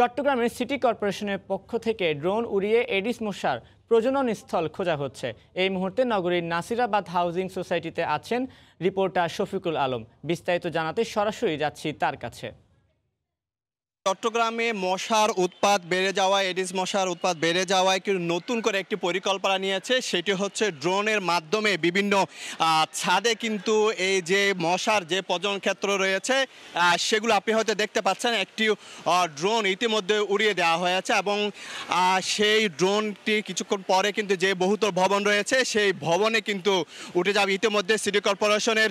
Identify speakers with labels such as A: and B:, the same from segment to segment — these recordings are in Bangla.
A: চট্টগ্রামের সিটি কর্পোরেশনের পক্ষ থেকে ড্রোন উড়িয়ে এডিস মশার প্রজনন স্থল খোঁজা হচ্ছে এই মুহূর্তে নগরীর নাসিরাবাদ হাউজিং সোসাইটিতে আছেন রিপোর্টার শফিকুল আলম বিস্তারিত জানাতে সরাসরি যাচ্ছি তার কাছে
B: চট্টগ্রামে মশার উৎপাত বেড়ে যাওয়ায় এডিস মশার উৎপাত বেড়ে যাওয়ায় কিন্তু নতুন করে একটি পরিকল্পনা নিয়েছে সেটি হচ্ছে ড্রোনের মাধ্যমে বিভিন্ন ছাদে কিন্তু এই যে মশার যে পজন ক্ষেত্র রয়েছে সেগুলো আপনি হয়তো দেখতে পাচ্ছেন একটি ড্রোন ইতিমধ্যে উড়িয়ে দেওয়া হয়েছে এবং সেই ড্রোনটি কিছুক্ষণ পরে কিন্তু যে বহুতল ভবন রয়েছে সেই ভবনে কিন্তু উঠে যাবে ইতিমধ্যে সিটি কর্পোরেশনের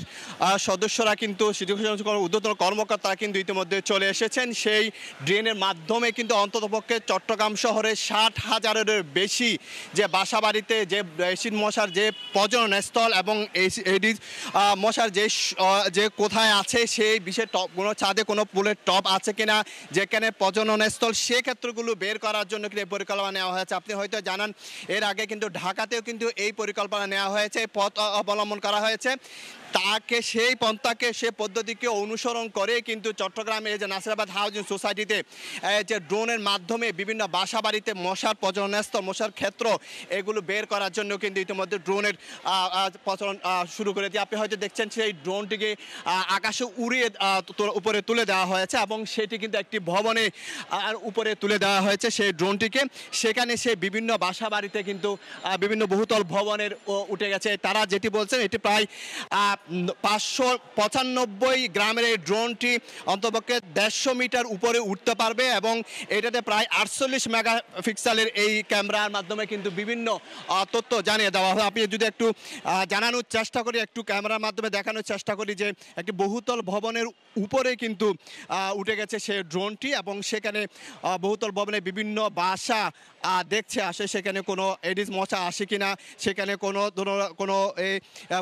B: সদস্যরা কিন্তু সিটি কর্পোরেশন উদ্যোতন কর্মকর্তারা কিন্তু ইতিমধ্যে চলে এসেছেন সেই ড্রেনের মাধ্যমে কিন্তু অন্ততপক্ষে চট্টগ্রাম শহরে ষাট হাজারের বেশি যে বাসা বাড়িতে যে এসিড মশার যে পর্যটনস্থল এবং এডিস মশার যে যে কোথায় আছে সেই বিষয়ে টপ কোনো ছাদে কোনো পুলের টপ আছে কিনা যেখানে পর্যটনস্থল সেক্ষেত্রগুলো বের করার জন্য কিন্তু এই পরিকল্পনা নেওয়া হয়েছে আপনি হয়তো জানান এর আগে কিন্তু ঢাকাতেও কিন্তু এই পরিকল্পনা নেওয়া হয়েছে পথ অবলম্বন করা হয়েছে তাকে সেই পন্থাকে সে পদ্ধতিকে অনুসরণ করে কিন্তু চট্টগ্রামে যে নাসিরাবাদ হাউজিং সোসাইটি বাড়িতে যে ড্রোনের মাধ্যমে বিভিন্ন বাসা বাড়িতে মশার প্রজননস্থল মশার ক্ষেত্র এগুলো বের করার জন্য কিন্তু ইতিমধ্যে ড্রোনের প্রচলন শুরু করে দিয়ে আপনি হয়তো দেখছেন সেই ড্রোনটিকে আকাশে উড়িয়ে উপরে তুলে দেওয়া হয়েছে এবং সেটি কিন্তু একটি ভবনে উপরে তুলে দেওয়া হয়েছে সেই ড্রোনটিকে সেখানে সে বিভিন্ন বাসা বাড়িতে কিন্তু বিভিন্ন বহুতল ভবনের উঠে গেছে তারা যেটি বলছেন এটি প্রায় পাঁচশো পঁচানব্বই গ্রামের এই ড্রোনটি অন্তপক্ষে দেড়শো মিটার উপরে উঠতে পারবে এবং এটাতে প্রায় আটচল্লিশ মেগা পিক্সেলের এই ক্যামেরার মাধ্যমে কিন্তু বিভিন্ন তথ্য জানিয়ে দেওয়া হবে আপনি যদি একটু জানানোর চেষ্টা করি একটু ক্যামেরার মাধ্যমে দেখানোর চেষ্টা করি যে একটি বহুতল ভবনের উপরে কিন্তু উঠে গেছে সে ড্রোনটি এবং সেখানে বহুতল ভবনে বিভিন্ন বাসা দেখছে আসে সেখানে কোনো এডিস মশা আসে কি না সেখানে কোনো কোনো এই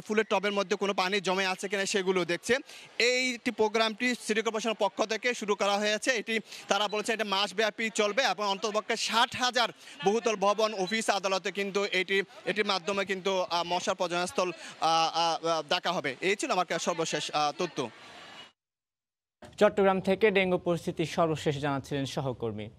B: ফুলের টবের মধ্যে কোনো পানি জমে আছে কিনা সেগুলো দেখছে এইটি প্রোগ্রামটি সিটি কর্পোরেশনের পক্ষ থেকে শুরু করা হয়েছে এটি তারা বলেছে এটা মাসব্যাপী চলবে এবং অন্তপক্ষে ষাট হাজার বহুতল ভবন অফিস আদালতে কিন্তু এটি এটির মাধ্যমে কিন্তু মশার পর্যটনস্থল দেখা হবে এই ছিল আমার সর্বশেষ তথ্য
A: চট্টগ্রাম থেকে ডেঙ্গু পরিস্থিতি সর্বশেষ জানাচ্ছিলেন সহকর্মী